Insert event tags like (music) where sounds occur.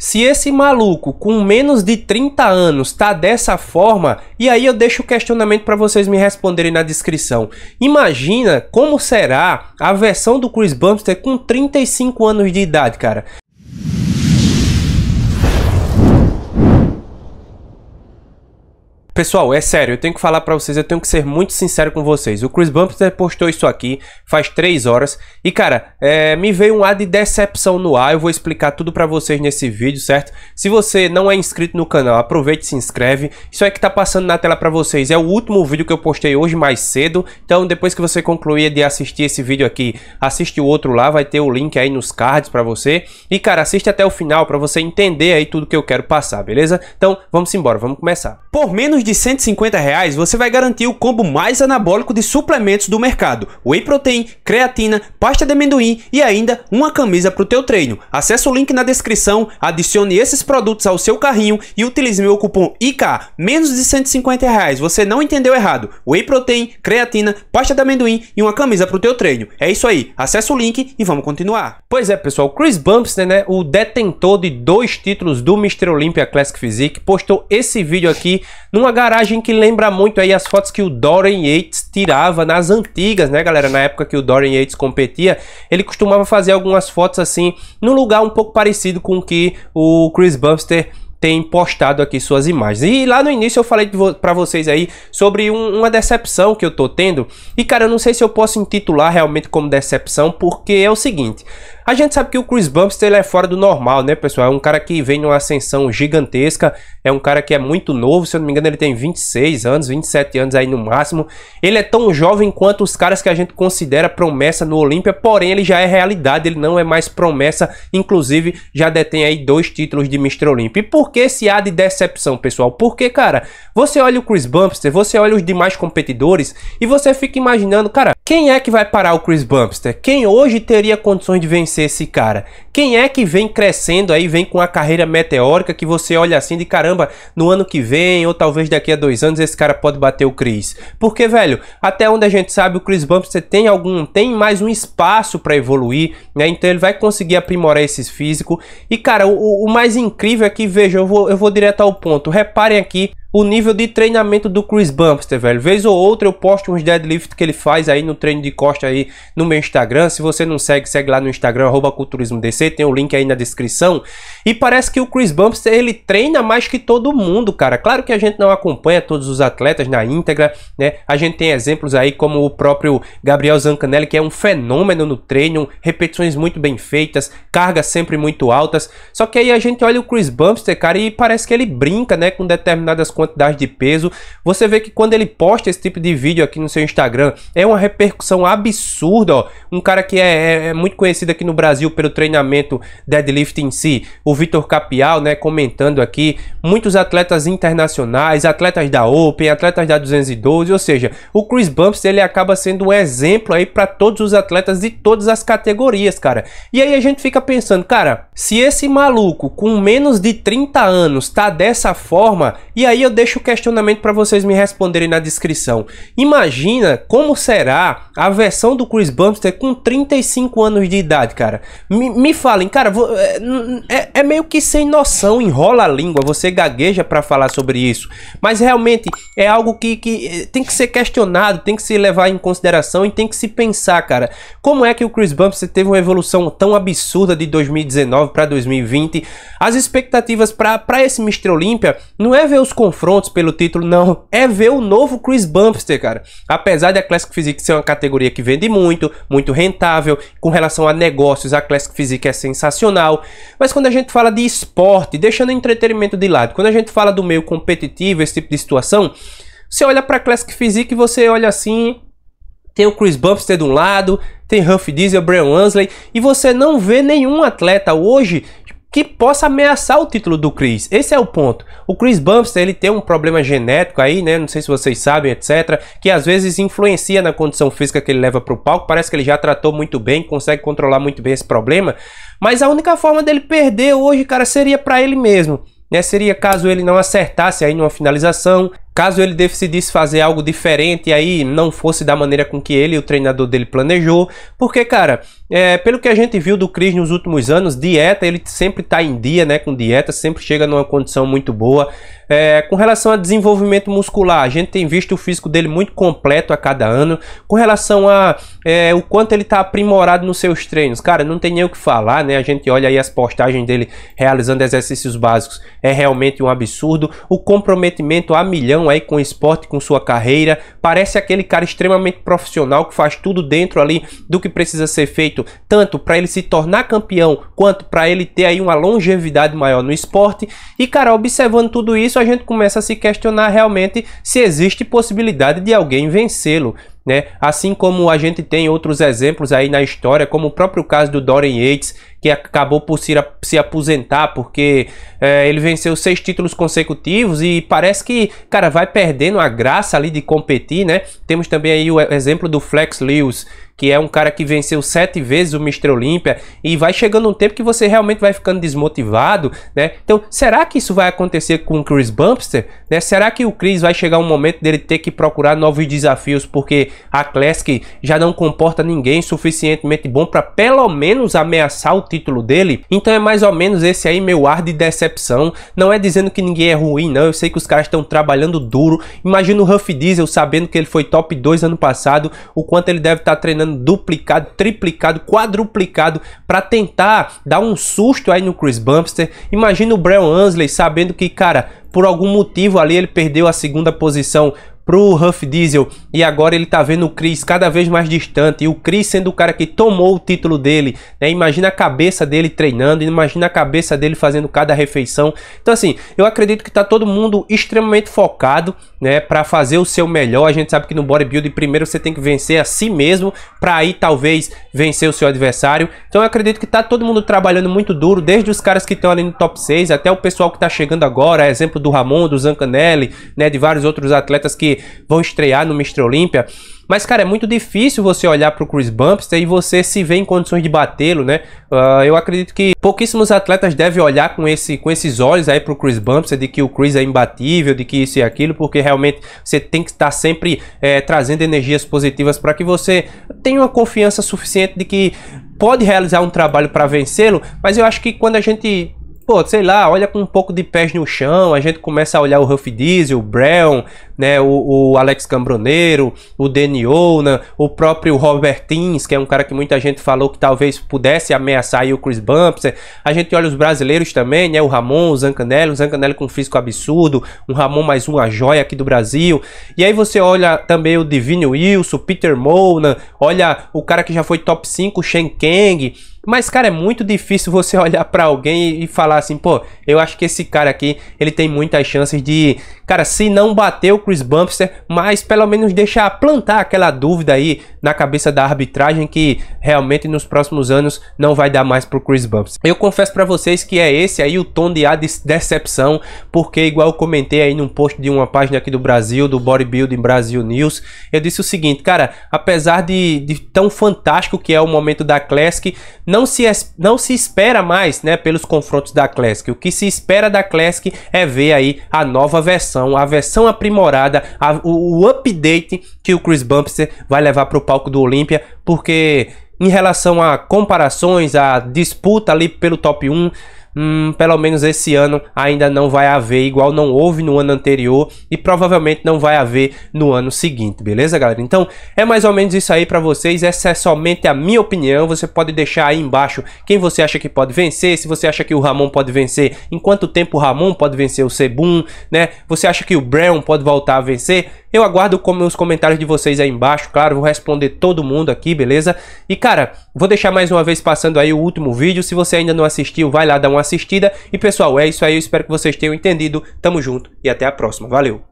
Se esse maluco com menos de 30 anos tá dessa forma, e aí eu deixo o questionamento para vocês me responderem na descrição. Imagina como será a versão do Chris Bumster com 35 anos de idade, cara. Pessoal, é sério, eu tenho que falar para vocês, eu tenho que ser muito sincero com vocês. O Chris Bumpster postou isso aqui faz 3 horas e, cara, é, me veio um ar de decepção no ar. Eu vou explicar tudo para vocês nesse vídeo, certo? Se você não é inscrito no canal, aproveite e se inscreve. Isso é que tá passando na tela para vocês. É o último vídeo que eu postei hoje mais cedo. Então, depois que você concluir de assistir esse vídeo aqui, assiste o outro lá, vai ter o link aí nos cards para você. E, cara, assiste até o final para você entender aí tudo que eu quero passar, beleza? Então, vamos embora, vamos começar. Por menos de de 150 reais você vai garantir o combo mais anabólico de suplementos do mercado. Whey protein, creatina, pasta de amendoim e ainda uma camisa para o teu treino. Acesse o link na descrição, adicione esses produtos ao seu carrinho e utilize meu cupom IK, menos de 150 reais. Você não entendeu errado. Whey protein, creatina, pasta de amendoim e uma camisa para o teu treino. É isso aí, acesse o link e vamos continuar. Pois é pessoal, Chris Bumpster, né, né, o detentor de dois títulos do Mr. Olympia Classic Physique, postou esse vídeo aqui numa garagem que lembra muito aí as fotos que o Dorian Yates tirava nas antigas, né, galera? Na época que o Dorian Yates competia, ele costumava fazer algumas fotos assim, num lugar um pouco parecido com o que o Chris Buster tem postado aqui suas imagens. E lá no início eu falei vo para vocês aí sobre um, uma decepção que eu tô tendo. E cara, eu não sei se eu posso intitular realmente como decepção, porque é o seguinte, a gente sabe que o Chris Bumstead é fora do normal, né, pessoal? É um cara que vem numa ascensão gigantesca, é um cara que é muito novo, se eu não me engano ele tem 26 anos, 27 anos aí no máximo. Ele é tão jovem quanto os caras que a gente considera promessa no Olímpia, porém ele já é realidade, ele não é mais promessa, inclusive já detém aí dois títulos de Mr. Olympia. E por que esse há de decepção, pessoal? Porque, cara, você olha o Chris Bumstead, você olha os demais competidores e você fica imaginando, cara, quem é que vai parar o Chris Bumster? Quem hoje teria condições de vencer esse cara? Quem é que vem crescendo aí, vem com a carreira meteórica que você olha assim de caramba, no ano que vem ou talvez daqui a dois anos esse cara pode bater o Chris? Porque, velho, até onde a gente sabe, o Chris Bumster tem algum, tem mais um espaço para evoluir, né? Então ele vai conseguir aprimorar esse físico. E, cara, o, o mais incrível é que, veja, eu vou, eu vou direto ao ponto. Reparem aqui o nível de treinamento do Chris Bumpster, velho. Vez ou outra eu posto uns deadlift que ele faz aí no treino de costa aí no meu Instagram. Se você não segue, segue lá no Instagram, arroba culturismodc, tem o link aí na descrição. E parece que o Chris Bumpster, ele treina mais que todo mundo, cara. Claro que a gente não acompanha todos os atletas na íntegra, né? A gente tem exemplos aí como o próprio Gabriel Zancanelli, que é um fenômeno no treino, repetições muito bem feitas, cargas sempre muito altas. Só que aí a gente olha o Chris Bumpster, cara, e parece que ele brinca, né, com determinadas quantidade de peso. Você vê que quando ele posta esse tipo de vídeo aqui no seu Instagram, é uma repercussão absurda. Ó. Um cara que é, é, é muito conhecido aqui no Brasil pelo treinamento deadlift em si, o Vitor Capial, né, comentando aqui, muitos atletas internacionais, atletas da Open, atletas da 212, ou seja, o Chris Bumps ele acaba sendo um exemplo aí para todos os atletas de todas as categorias, cara. E aí a gente fica pensando, cara, se esse maluco com menos de 30 anos tá dessa forma, e aí eu eu deixo o questionamento para vocês me responderem na descrição. Imagina como será a versão do Chris Bumpster com 35 anos de idade, cara. Me, me falem, cara, vou, é, é, é, meio que sem noção, enrola a língua, você gagueja para falar sobre isso. Mas realmente é algo que, que é, tem que ser questionado, tem que se levar em consideração e tem que se pensar, cara. Como é que o Chris Bumpster teve uma evolução tão absurda de 2019 para 2020? As expectativas para esse Mr. Olímpia não é ver os conflitos confrontos pelo título, não. É ver o novo Chris Bumpster, cara. Apesar da Classic Physique ser uma categoria que vende muito, muito rentável, com relação a negócios, a Classic Physique é sensacional. Mas quando a gente fala de esporte, deixando o entretenimento de lado, quando a gente fala do meio competitivo, esse tipo de situação, você olha para Classic Physique e você olha assim, tem o Chris Bumpster de um lado, tem Huff Diesel, Brian Wansley, e você não vê nenhum atleta hoje que possa ameaçar o título do Chris. Esse é o ponto. O Chris Bumster, ele tem um problema genético aí, né? Não sei se vocês sabem, etc, que às vezes influencia na condição física que ele leva para o palco. Parece que ele já tratou muito bem, consegue controlar muito bem esse problema, mas a única forma dele perder hoje, cara, seria para ele mesmo. Né, seria caso ele não acertasse aí numa finalização, caso ele decidisse fazer algo diferente aí não fosse da maneira com que ele e o treinador dele planejou, porque cara, é, pelo que a gente viu do Cris nos últimos anos, dieta, ele sempre está em dia, né? Com dieta, sempre chega numa condição muito boa. É, com relação a desenvolvimento muscular, a gente tem visto o físico dele muito completo a cada ano. Com relação a é, o quanto ele está aprimorado nos seus treinos, cara, não tem nem o que falar, né? A gente olha aí as postagens dele realizando exercícios básicos, é realmente um absurdo. O comprometimento a milhão aí com o esporte, com sua carreira, parece aquele cara extremamente profissional que faz tudo dentro ali do que precisa ser feito feito tanto para ele se tornar campeão quanto para ele ter aí uma longevidade maior no esporte. E cara, observando tudo isso, a gente começa a se questionar realmente se existe possibilidade de alguém vencê-lo. Né? Assim como a gente tem outros exemplos aí na história, como o próprio caso do Dorian Yates, que acabou por se, se aposentar, porque é, ele venceu seis títulos consecutivos e parece que, cara, vai perdendo a graça ali de competir, né? Temos também aí o exemplo do Flex Lewis, que é um cara que venceu sete vezes o Mr. Olímpia e vai chegando um tempo que você realmente vai ficando desmotivado, né? Então, será que isso vai acontecer com o Chris Bumpster? Né? Será que o Chris vai chegar um momento dele ter que procurar novos desafios porque a Classic já não comporta ninguém suficientemente bom para pelo menos ameaçar o título dele. Então é mais ou menos esse aí meu ar de decepção. Não é dizendo que ninguém é ruim, não. Eu sei que os caras estão trabalhando duro. Imagina o Huff Diesel sabendo que ele foi top 2 ano passado, o quanto ele deve estar tá treinando duplicado, triplicado, quadruplicado para tentar dar um susto aí no Chris Bumpster. Imagina o Brown Ansley sabendo que, cara, por algum motivo ali ele perdeu a segunda posição pro Huff Diesel e agora ele tá vendo o Chris cada vez mais distante e o Chris sendo o cara que tomou o título dele, né? Imagina a cabeça dele treinando, imagina a cabeça dele fazendo cada refeição. Então assim, eu acredito que tá todo mundo extremamente focado, né, para fazer o seu melhor. A gente sabe que no bodybuilding primeiro você tem que vencer a si mesmo para aí talvez vencer o seu adversário. Então eu acredito que tá todo mundo trabalhando muito duro, desde os caras que estão ali no top 6 até o pessoal que tá chegando agora, exemplo do Ramon, do Zancanelli, né, de vários outros atletas que que vão estrear no Mr. Olímpia. Mas, cara, é muito difícil você olhar para o Chris Bumpster e você se ver em condições de batê-lo, né? Uh, eu acredito que pouquíssimos atletas devem olhar com, esse, com esses olhos aí para o Chris Bumpster, de que o Chris é imbatível, de que isso e aquilo, porque realmente você tem que estar sempre é, trazendo energias positivas para que você tenha uma confiança suficiente de que pode realizar um trabalho para vencê-lo, mas eu acho que quando a gente pô, sei lá, olha com um pouco de pés no chão, a gente começa a olhar o Huff Diesel, o Brown, né, o, o Alex Cambroneiro, o Deniona, o próprio Robertins, que é um cara que muita gente falou que talvez pudesse ameaçar aí o Chris Bumps. A gente olha os brasileiros também, né, o Ramon, o Zancanelli, o Zancanelli com um físico absurdo, um Ramon mais uma joia aqui do Brasil. E aí você olha também o Divino Wilson, o Peter Monan, olha o cara que já foi top 5, o Shen Kang, mas, cara, é muito difícil você (laughs) olhar para alguém e falar assim, pô, eu acho que esse cara aqui, ele tem muitas chances de, cara, se não bater o Chris Bumpster, mas pelo menos deixar plantar aquela dúvida aí na cabeça da arbitragem que realmente nos próximos anos não vai dar mais pro Chris Bumpster. Eu confesso para vocês que é esse aí o tom de a decepção, porque igual eu comentei aí num post de uma página aqui do Brasil, do Bodybuilding Brasil News, eu disse o seguinte, cara, apesar de, de tão fantástico que é o momento da Classic, não se, não se espera mais né, pelos confrontos da Classic. O que se espera da Classic é ver aí a nova versão, a versão aprimorada, a, o, o update que o Chris Bumpster vai levar para o palco do Olímpia, porque em relação a comparações, a disputa ali pelo top 1, hum, pelo menos esse ano ainda não vai haver, igual não houve no ano anterior e provavelmente não vai haver no ano seguinte, beleza, galera? Então é mais ou menos isso aí para vocês. Essa é somente a minha opinião. Você pode deixar aí embaixo quem você acha que pode vencer, se você acha que o Ramon pode vencer, em quanto tempo o Ramon pode vencer o Sebum, né? Você acha que o Brown pode voltar a vencer? Eu aguardo os comentários de vocês aí embaixo, claro, vou responder todo mundo aqui, beleza? E cara, vou deixar mais uma vez passando aí o último vídeo. Se você ainda não assistiu, vai lá dar uma assistida. E pessoal, é isso aí, eu espero que vocês tenham entendido. Tamo junto e até a próxima. Valeu!